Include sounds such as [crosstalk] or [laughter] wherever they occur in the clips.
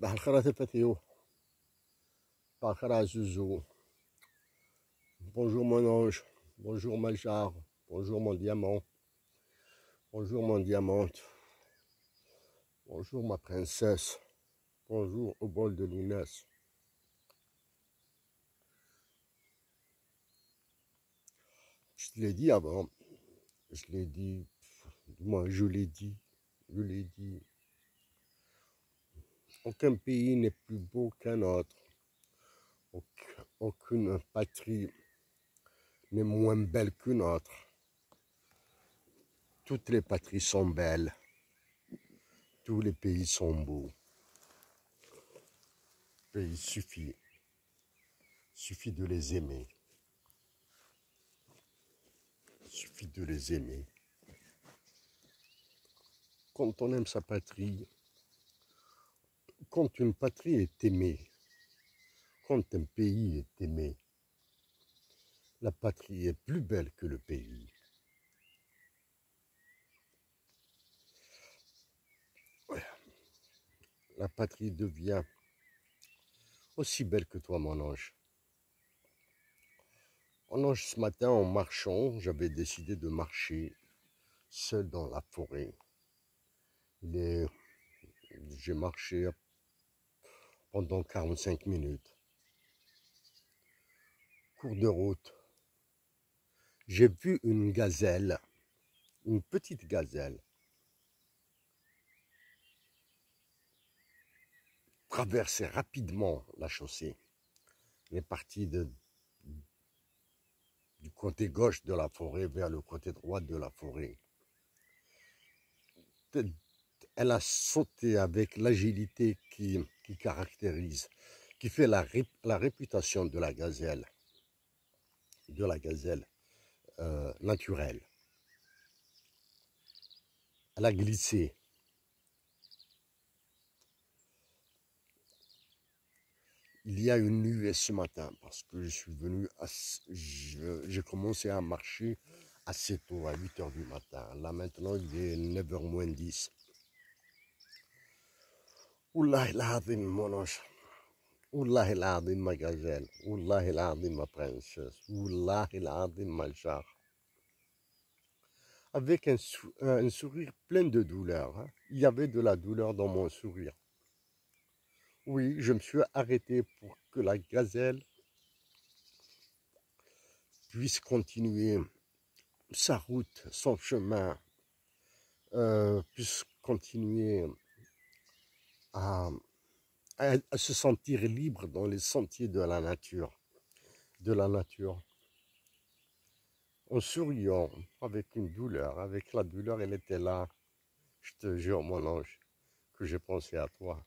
Bonjour mon ange, bonjour ma bonjour mon diamant, bonjour mon diamante, bonjour ma princesse, bonjour au bol de l'une. Je l'ai dit avant, je l'ai dit, moi je l'ai dit, je l'ai dit, aucun pays n'est plus beau qu'un autre. Aucune patrie n'est moins belle qu'une autre. Toutes les patries sont belles. Tous les pays sont beaux. il suffit. Il suffit de les aimer. Il suffit de les aimer. Quand on aime sa patrie, quand une patrie est aimée, quand un pays est aimé, la patrie est plus belle que le pays. La patrie devient aussi belle que toi, mon ange. Mon ange, ce matin, en marchant, j'avais décidé de marcher seul dans la forêt. J'ai marché à pendant 45 minutes. Cours de route, j'ai vu une gazelle, une petite gazelle, traverser rapidement la chaussée. Elle est partie de, du côté gauche de la forêt vers le côté droit de la forêt. Elle a sauté avec l'agilité qui, caractérise, qui fait la, réputation de la gazelle, de la gazelle euh, naturelle. Elle a glissé. Il y a une nuée ce matin parce que je suis venu, j'ai commencé à marcher assez tôt, à 8 h du matin. Là maintenant, il est 9h moins 10 ma avec euh, un, sourire plein de douleur. Hein. Il y avait de la douleur dans mon sourire. Oui, je me suis arrêté pour que la gazelle puisse continuer sa route, son chemin, euh, puisse continuer à, se sentir libre dans les sentiers de la nature. De la nature. En souriant, avec une douleur, avec la douleur, elle était là. Je te jure, mon ange, que j'ai pensé à toi.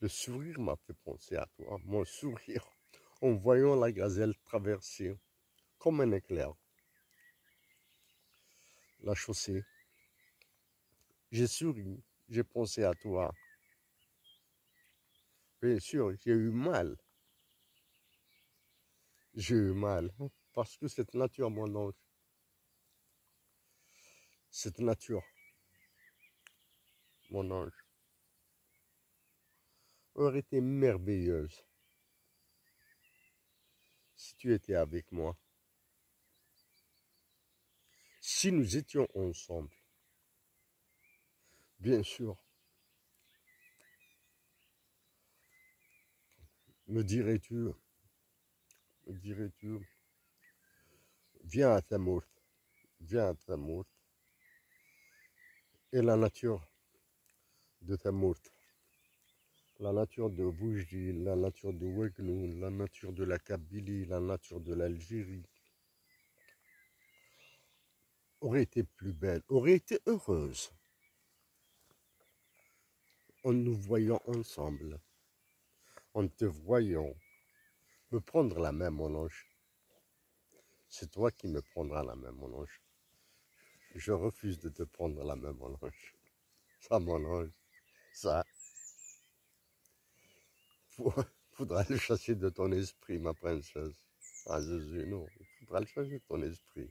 Le sourire m'a fait penser à toi, mon sourire, [laughs] en voyant la gazelle traverser comme un éclair la chaussée. J'ai souri j'ai pensé à toi. Bien sûr, j'ai eu mal. J'ai eu mal parce que cette nature, mon ange, cette nature, mon ange, aurait été merveilleuse si tu étais avec moi. Si nous étions ensemble, bien sûr. Me dirais-tu, me dirais-tu, viens à ta mort, viens à ta mort, et la nature de ta mort, la nature de Bougie, la nature de Wegnou, la nature de la Kabylie, la nature de l'Algérie, aurait été plus belle, aurait été heureuse en nous voyant ensemble, en te voyant, me prendre la main, mon ange. C'est toi qui me prendras la main, mon ange. Je refuse de te prendre la main, mon ange. Ça, mon ange, ça. Faudra le chasser de ton esprit, ma princesse. Ah, Jésus, non, il faudra le chasser de ton esprit.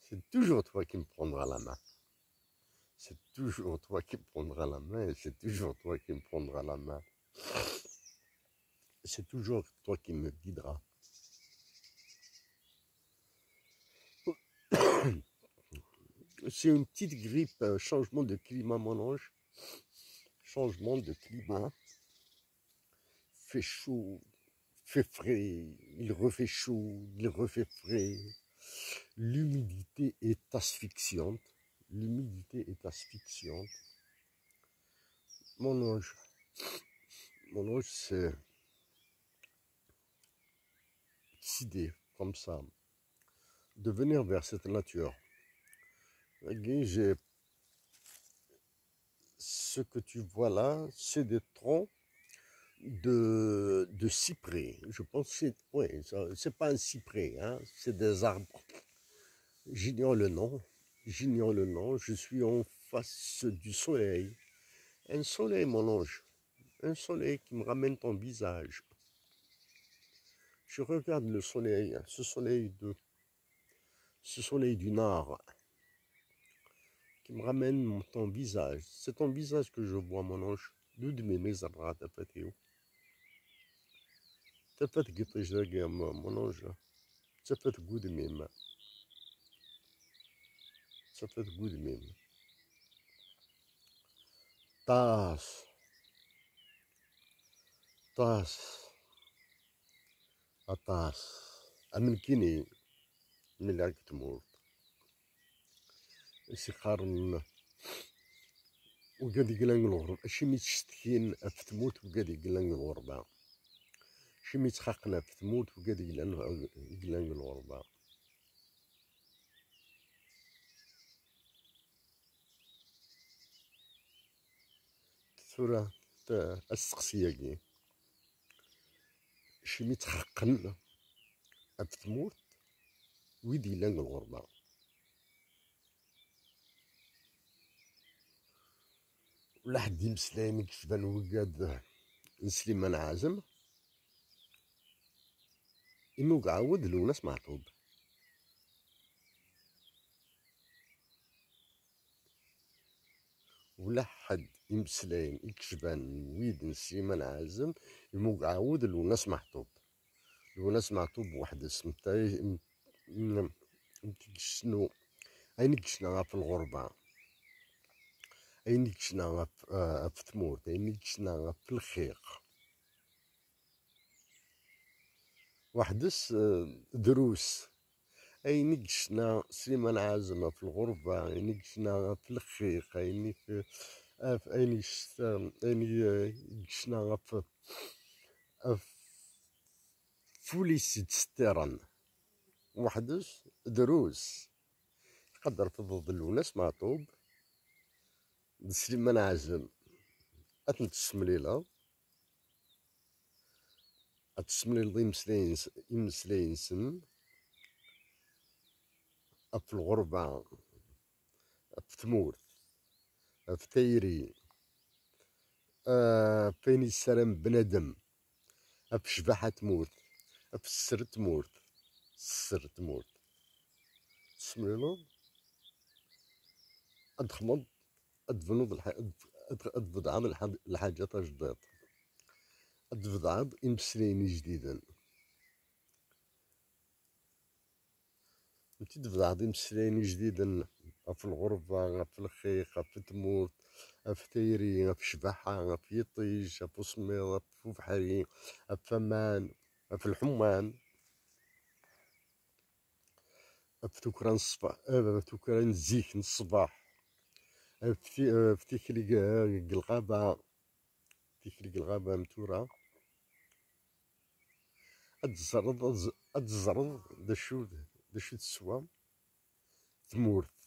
C'est toujours toi qui me prendras la main c'est toujours toi qui prendras la main c'est toujours toi qui me prendras la main. C'est toujours toi qui me guideras. [coughs] C'est une petite grippe, changement de climat, mon ange. Changement de climat. Fait chaud, fait frais, il refait chaud, il refait frais. L'humidité est asphyxiante L'humidité est asphyxiante. Mon ange, mon ange, c'est décidé comme ça de venir vers cette nature. J'ai ce que tu vois là, c'est des troncs de, cyprès. Je pense que c'est ouais, pas un cyprès, hein, c'est des arbres. J'ignore le nom. J'ignore le nom, je suis en face du soleil. Un soleil, mon ange, un soleil qui me ramène ton visage. Je regarde le soleil, ce soleil de, ce soleil du nord, qui me ramène ton visage. C'est ton visage que je vois, mon ange. de mes mes abras, tapatéo. que mon ange. goût de mes mains. تسطت ديك ودميم طاس طاس أطاس أمن كيني من لعك تمور سي قارن وقد يقلن الغرب اشي مي تشتكين في تموت وقاد الغربة شي مي تخاقنا في تموت وقاد الغربة الصورة السقسيه كي شي متحقن أب ثمورت ويدي لان الغربة ولا حد يمسلاي من كتبان وقاد سليمان عازم إما وقعاود لوناس معطوب ولا حد يمسلاين يكشبان ويدن سيمان عازم المقعود عاود لوناس محطوب لوناس محطوب وحده سمتاي شنو اين كشنا في الغربة اين كشنا آه، في تموت اين كشنا في الخيق وحدس آه، دروس اي كشنا سيمان عازمة في الغربة اي كشنا في الخيق اين في اف اين يشتغل اين يجشنا آه، غف اف فوليس ستيران وحدش دروس تقدر تضد الوناس معطوب سليمان عزم اتنت السمليله اتسمليل يمسلين يمسلين سن في الغربه اف تمورت افتيري تيري آه فين يسرم بنادم في الشباحة تموت في السر تموت السر تموت أدخمض أدفنوض الح... أدفض عام الحاجة جداد أدفض عام امسليني جديدا نتي عظيم عام جديدا في الغربة في الخيخ في تموت في تيري في شبحة في يطيج في صميرة في بحري في فمان في الحمان في تكران الصباح في تكران زيك الصباح في تكريك الغابة تكريك الغابة متورة أتزرد أتزرد دشود دشود السوام تمورت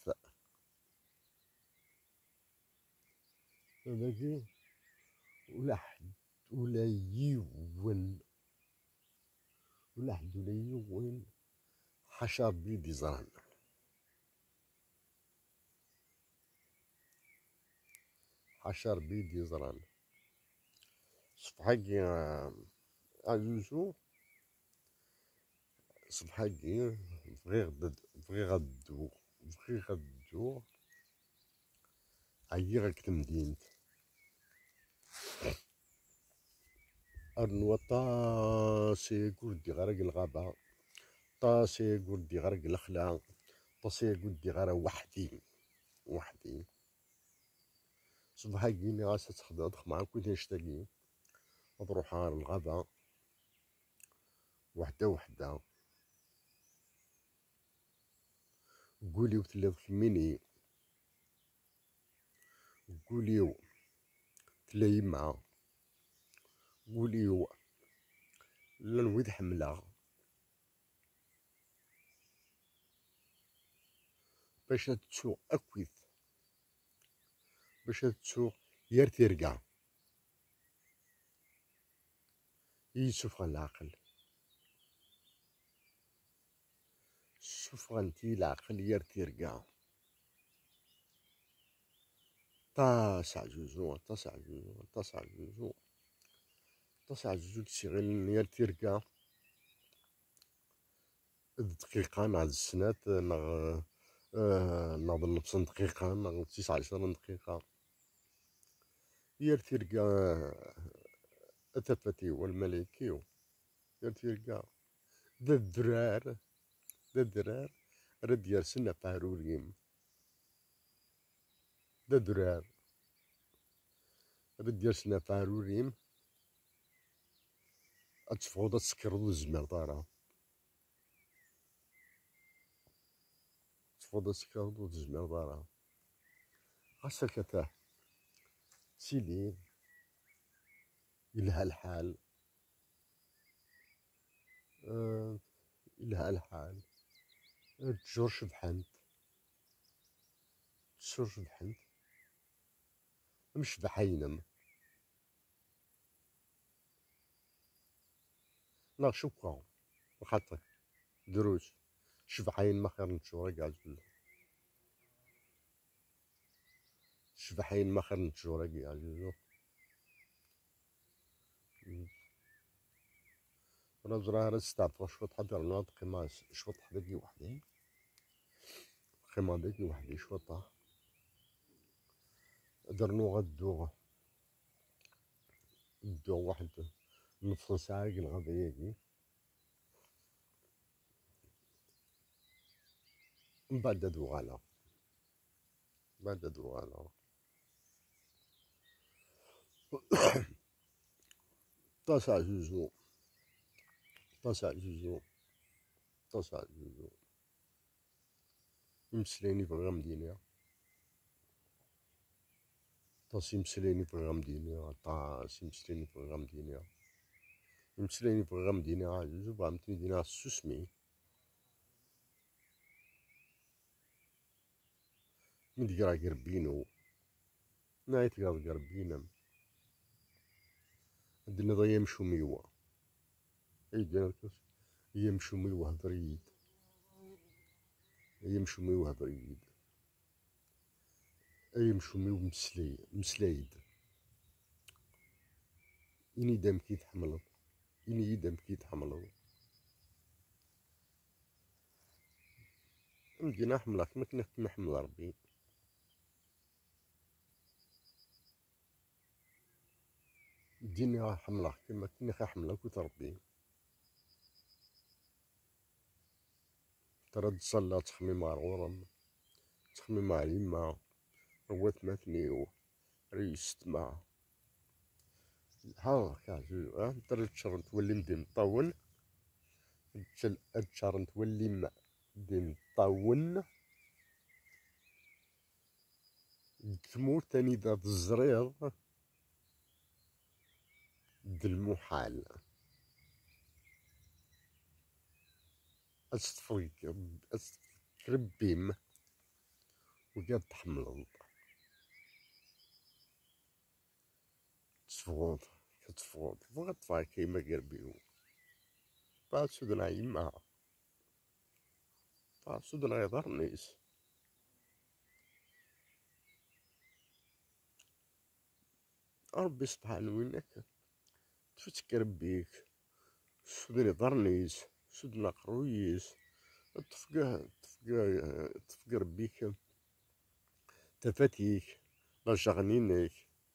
ولكن ولحد حد ولا يول ولحد حد ولا يول حشر بيدي زران حشر بيدي زران صفحكي عزوزو صفحكي بغي غد بغي غدو بغي غدو عيرك تمدينت أرنوا طاسي قردي غرق الغابة طاسي قردي غرق الخلا طاسي قردي غرق وحدي وحدي صبحا قيني غاسة تخدم معاك وين نشتاقي نروح على الغابة وحدة وحدة قولي وثلاث الميني قولي تلاهي معاه قولي هو لا نويد حملها باش تسوق أكويت باش تسوق يار تيرقع يسوف غن العقل سوف غنتي العقل يار تاسع جوجون تاسع جوجون تاسع جوجون تسع جوجون تشغل يا تيركا دقيقة مع السنات مع مع باللبسن دقيقة مع تسعة عشرين دقيقة يا تيركا أتفتي آه، والملكي يا تيركا ذا الدرار ذا الدرار رد يرسلنا فاروريم ده درار بدي سنافار فارو ريم اتفوض تسكرض الزمر دارا تفوض تسكرض الزمر طارا غاسك تاه سيدي إلها الحال آه، إلها الحال تجرش بحنت تجرش بحنت مش بحينم لا شوكا وخاطر دروج شبحين ما خير نتشوري كاع جبل شبحين ما خير نتشوري كاع جبل راه زرا راه استعطوا شوط قماش تقيما شوط حداك وحدي قماش ديك وحدي شوطه قدرنا غدو دو واحد نص ساعة نغدا ياكي من بعد دو غالا بعد دو غالا تسع جوجو تسع جوجو تسع جوجو مسليني في مدينه حتى شي مسلين يبغي غمدينيها حتى شي مسلين يبغي غمدينيها المسلين يبغي غمدينيها آه، جوج بغا متندينيها السوسمي آه، من ديرا قربينو نايت قال قربينم عندنا ضا يمشو ميوا ايدينا يمشو ميوا هضريد يمشو ميوا هضريد أيمشومي ومسلي مسلايد إني دمكي حملو إني دمكي حملو مدينة حملاك ما كنا كما حمل ربي ديني حملاك كما كنا حملاك وتربي ترد تصلى تخميم مع الغرم تخميم مع اليمه روت مثني ريست مع ها كاجو نضر تشر نتولي ندي مطون تشر نتولي ما دي مطون تمور تاني دا الزريض د أستفرق أستفرق ربيم وقد تحمل كتفغوض كتفغوض بغات تفار كيما قال بيو بعد سودنا يما بعد سودنا يظهر نيس ربي سبحانه وينك تفكر بيك سودنا يظهر نيس سودنا قرويس تفقه تفقه تفقر بيك تفاتيك لا شغنينك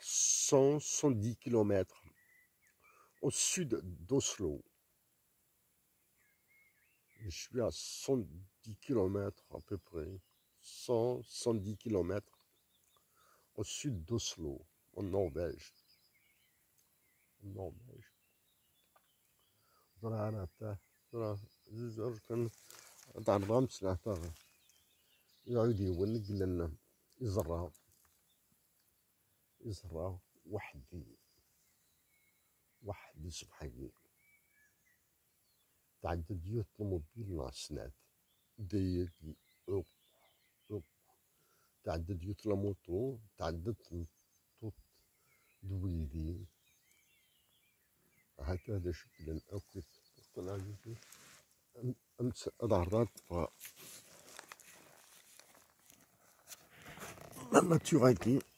100-110 km au sud d'Oslo. Je suis à 110 km à peu près, 100, 110 km au sud d'Oslo, en Norvège. En Norvège. تاع إزرة وحدي وحدي صبحي تعدى ديوت الموبيل ناسنات ديكي أوك أوك تعدى ديوت الموتو تعدى تنطط دويدي هكا هذا شكل أوكي طلع جدي أمس ظهرات ف لما تيغاكي